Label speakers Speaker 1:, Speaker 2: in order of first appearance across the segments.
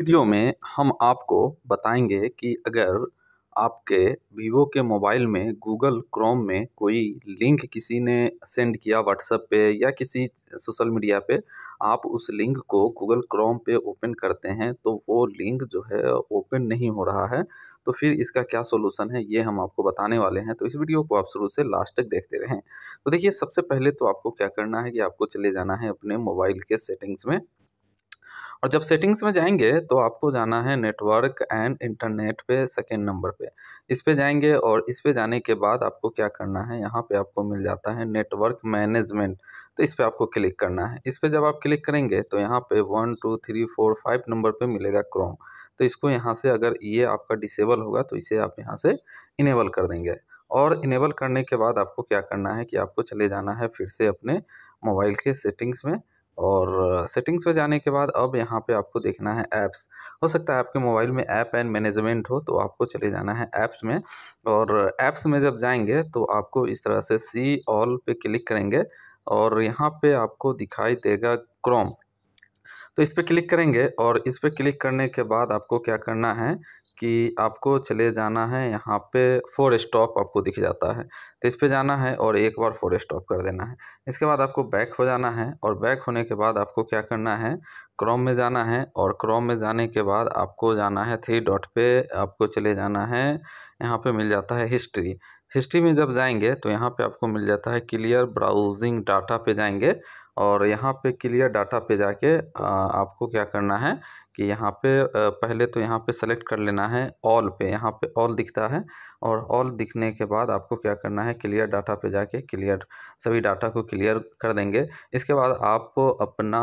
Speaker 1: video में हम आपको बताएंगे कि अगर आपके वीवो के मोबाइल में गूगल क्रोम में कोई लिंक किसी ने सेंड किया व्हाट्सएप पे या किसी सोशल मीडिया पे आप उस लिंक को गूगल क्रोम पे ओपन करते हैं तो वो लिंक जो है ओपन नहीं हो रहा है तो फिर इसका क्या सोलूसन है ये हम आपको बताने वाले हैं तो इस वीडियो को आप शुरू से लास्ट तक देखते रहें तो देखिए सबसे पहले तो आपको क्या करना है कि आपको चले जाना है अपने मोबाइल के सेटिंग्स में और जब सेटिंग्स में जाएंगे तो आपको जाना है नेटवर्क एंड इंटरनेट पे सेकेंड नंबर पे इस पे जाएंगे और इस पे जाने के बाद आपको क्या करना है यहाँ पे आपको मिल जाता है नेटवर्क मैनेजमेंट तो इस पर आपको क्लिक करना है इस पर जब आप क्लिक करेंगे तो यहाँ पे one two three four five number पे मिलेगा क्रोम तो इसको यहाँ से अगर ये आपका डिसेबल होगा तो इसे आप यहाँ से इनेबल कर देंगे और इनेबल करने के बाद आपको क्या करना है कि आपको चले जाना है फिर से अपने मोबाइल के सेटिंग्स में और सेटिंग्स पे जाने के बाद अब यहाँ पे आपको देखना है ऐप्स हो सकता है आपके मोबाइल में ऐप एंड मैनेजमेंट हो तो आपको चले जाना है ऐप्स में और ऐप्स में जब जाएंगे तो आपको इस तरह से सी ऑल पे क्लिक करेंगे और यहाँ पे आपको दिखाई देगा क्रोम तो इस पर क्लिक करेंगे और इस पर क्लिक करने के बाद आपको क्या करना है कि आपको चले जाना है यहाँ पे फोर स्टॉप आपको दिख जाता है तो इस पर जाना है और एक बार फोर स्टॉप कर देना है इसके बाद आपको बैक हो जाना है और बैक होने के बाद आपको क्या करना है क्रोम में जाना है और क्रोम में जाने के बाद आपको जाना है थ्री डॉट पे आपको चले जाना है यहाँ पे मिल जाता है हिस्ट्री हिस्ट्री में जब जाएंगे तो यहाँ पे आपको मिल जाता है क्लियर ब्राउजिंग डाटा पे जाएंगे और यहाँ पे क्लियर डाटा पे जाके आपको क्या करना है कि यहाँ पे पहले तो यहाँ पे सेलेक्ट कर लेना है ऑल पे यहाँ पे ऑल दिखता है और ऑल दिखने के बाद आपको क्या करना है क्लियर डाटा पे जाके क्लियर सभी डाटा को क्लियर कर देंगे इसके बाद आप अपना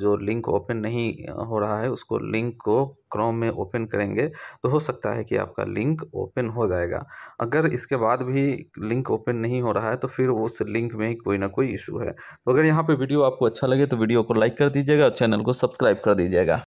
Speaker 1: जो लिंक ओपन नहीं हो रहा है उसको लिंक को क्रोम में ओपन करेंगे तो हो सकता है कि आपका लिंक ओपन हो जाएगा अगर इसके बाद भी लिंक ओपन नहीं हो रहा है तो फिर उस लिंक में ही कोई ना कोई इशू है तो अगर यहाँ पर वीडियो आपको अच्छा लगे तो वीडियो को लाइक कर दीजिएगा और चैनल को सब्सक्राइब कर दीजिएगा